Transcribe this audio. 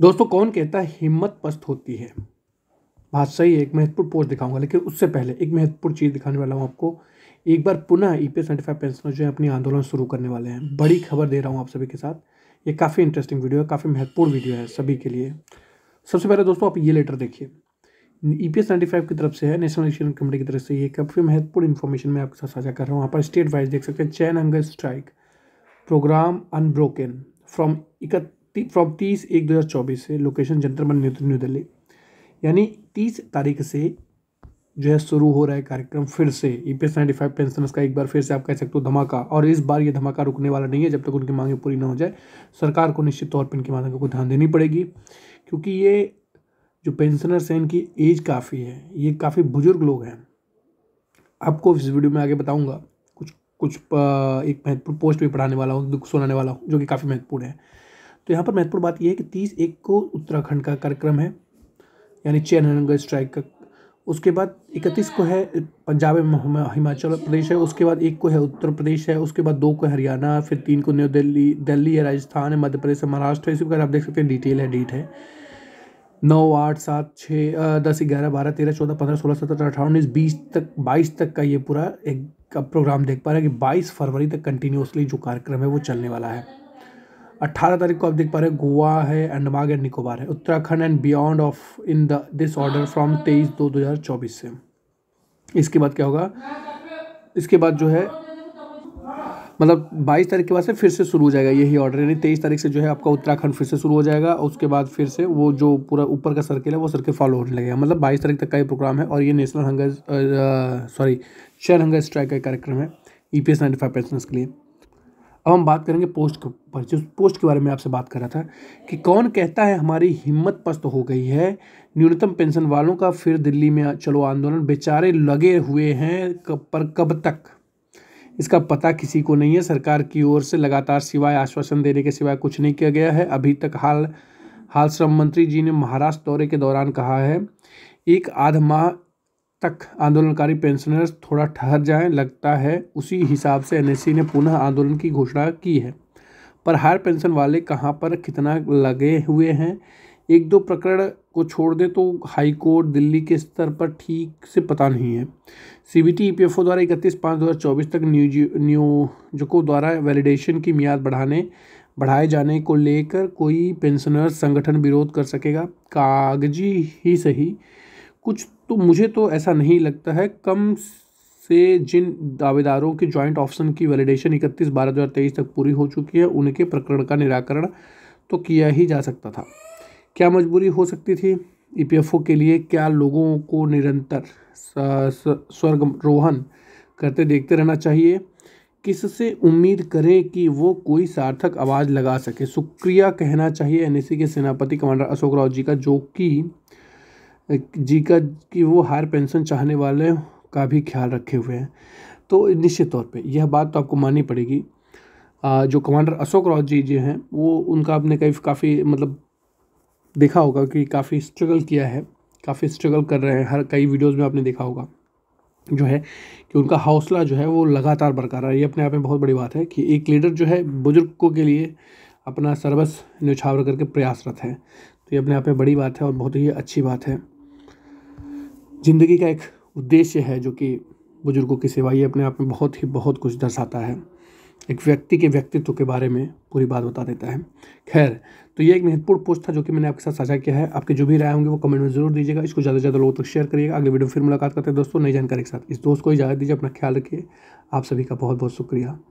दोस्तों कौन कहता है हिम्मत पस्त होती है बात सही है एक महत्वपूर्ण पोस्ट दिखाऊंगा लेकिन उससे पहले एक महत्वपूर्ण चीज़ दिखाने वाला हूँ आपको एक बार पुनः E P S ninety five pensioner जो है अपनी आंदोलन शुरू करने वाले हैं बड़ी खबर दे रहा हूँ आप सभी के साथ ये काफ़ी इंटरेस्टिंग वीडियो है काफ़ी महत्वपूर्ण वीडियो है सभी के लिए सबसे पहले दोस्तों आप ये लेटर देखिए E P S ninety five की तरफ से है नेशनल इलेक्शन कमेटी की तरफ से ये काफ़ी महत्वपूर्ण इन्फॉर्मेशन मैं आपके साथ साझा कर रहा हूँ वहाँ पर स्टेट वाइज देख सकते हैं chain hunger strike programme unbroken from इकत फ्रॉम तीस एक दो हज़ार चौबीस से लोकेशन जंतर मन न्यू दिल्ली यानी तीस तारीख से जो है शुरू हो रहा है कार्यक्रम फिर से E P S ninety five pensioners का एक बार फिर से आप कह सकते हो धमाका और इस बार ये धमाका रुकने वाला नहीं है जब तक उनकी मांगें पूरी ना हो जाए सरकार को निश्चित तौर पर इनकी मांगों को ध्यान देनी पड़ेगी क्योंकि ये जो पेंशनर्स हैं इनकी एज काफ़ी है ये काफ़ी बुजुर्ग लोग हैं आपको इस वीडियो में आगे बताऊँगा कुछ कुछ एक महत्वपूर्ण पोस्ट भी पढ़ाने वाला हूँ दुख सुनाने वाला हूँ जो कि काफ़ी महत्वपूर्ण है तो यहाँ पर महत्वपूर्ण बात यह है कि तीस एक को उत्तराखंड का कार्यक्रम है यानी चैनगंगा स्ट्राइक का उसके बाद इकतीस को है पंजाब में हिमाचल प्रदेश है उसके बाद एक को है उत्तर प्रदेश है उसके बाद दो को है हरियाणा फिर तीन को न्यू दिल्ली दिल्ली है राजस्थान है मध्य प्रदेश है महाराष्ट्र है इसी प्रकार आप देख सकते हैं डिटेल है डेट है नौ आठ सात छः दस ग्यारह बारह तेरह चौदह पंद्रह सोलह सत्रह अठारह उन्नीस बीस तक बाईस तक का ये पूरा एक प्रोग्राम देख पा रहे हैं कि बाईस फरवरी तक कंटिन्यूसली जो कार्यक्रम है वो चलने वाला है अट्ठारह तारीख को आप देख पा रहे हैं गोवा है अंडमान एंड निकोबार है Uttarakhand and beyond of in the this order from तेईस दो दो हज़ार चौबीस से इसके बाद क्या होगा इसके बाद जो है मतलब 22 तारीख के बाद से फिर से शुरू हो जाएगा यही ऑर्डर यानी तेईस तारीख से जो है आपका उत्तराखंड फिर से शुरू हो जाएगा और उसके बाद फिर से वो जो पूरा ऊपर का सर्किल है वो सर्किल फॉलो होने लगेगा मतलब बाईस तारीख तक का ये प्रोग्राम है और ये national hunger sorry chair hunger strike का कार्यक्रम है E P S ninety five के लिए अब हम बात करेंगे पोस्ट पर जिस पोस्ट के बारे में आपसे बात कर रहा था कि कौन कहता है हमारी हिम्मत पस्त हो गई है न्यूनतम पेंशन वालों का फिर दिल्ली में चलो आंदोलन बेचारे लगे हुए हैं कब पर कब तक इसका पता किसी को नहीं है सरकार की ओर से लगातार सिवाय आश्वासन देने के सिवाय कुछ नहीं किया गया है अभी तक हाल हाल श्रम मंत्री जी ने महाराष्ट्र दौरे के दौरान कहा है एक आध माह तक आंदोलनकारी पेंशनर्स थोड़ा ठहर जाएं लगता है उसी हिसाब से एनएससी ने पुनः आंदोलन की घोषणा की है पर हायर पेंशन वाले कहाँ पर कितना लगे हुए हैं एक दो प्रकरण को छोड़ दें तो हाई कोर्ट दिल्ली के स्तर पर ठीक से पता नहीं है C B T E P F O द्वारा इकतीस पाँच दो हज़ार चौबीस तक नियोजकों द्वारा वैलिडेशन की मियाद बढ़ाने बढ़ाए जाने को लेकर कोई पेंशनर संगठन विरोध कर सकेगा कागजी ही सही कुछ तो मुझे तो ऐसा नहीं लगता है कम से जिन दावेदारों की जॉइंट ऑप्शन की वैलिडेशन इकतीस बारह दो तक पूरी हो चुकी है उनके प्रकरण का निराकरण तो किया ही जा सकता था क्या मजबूरी हो सकती थी ईपीएफओ e के लिए क्या लोगों को निरंतर स्वर्गरोहन करते देखते रहना चाहिए किससे उम्मीद करें कि वो कोई सार्थक आवाज़ लगा सके शुक्रिया कहना चाहिए एनएससी के सेनापति कमांडर अशोक राव जी का जो कि जी का कि वो हायर पेंशन चाहने वाले का भी ख्याल रखे हुए हैं तो निश्चित तौर पे यह बात तो आपको माननी पड़ेगी जो कमांडर अशोक रावत जी जी हैं वो उनका आपने कई काफ़ी मतलब देखा होगा कि काफ़ी स्ट्रगल किया है काफ़ी स्ट्रगल कर रहे हैं हर कई वीडियोज़ में आपने देखा होगा जो है कि उनका हौसला जो है वो लगातार बरकरार ये अपने आप में बहुत बड़ी बात है कि एक लीडर जो है बुजुर्गों के लिए अपना सर्वस्व न्यौछावर करके प्रयासरत है तो ये अपने आप में बड़ी बात है और बहुत ही अच्छी बात है ज़िंदगी का एक उद्देश्य है जो कि बुज़ुर्गों की सेवा ये अपने आप में बहुत ही बहुत कुछ दर्शाता है एक व्यक्ति के व्यक्तित्व के बारे में पूरी बात बता देता है खैर तो ये एक महत्वपूर्ण पोस्ट था जो कि मैंने आपके साथ साझा किया है आपके जो भी राय होंगे वो कमेंट में जरूर दीजिएगा इसको ज़्यादा से ज़्यादा लोगों तक शेयर करिएगा अगले वीडियो में फिर मुलाकात करते हैं दोस्तों नई जानकारी के साथ इस दोस्त को इजाज़त दीजिए अपना ख्याल रखिए आप सभी का बहुत बहुत शुक्रिया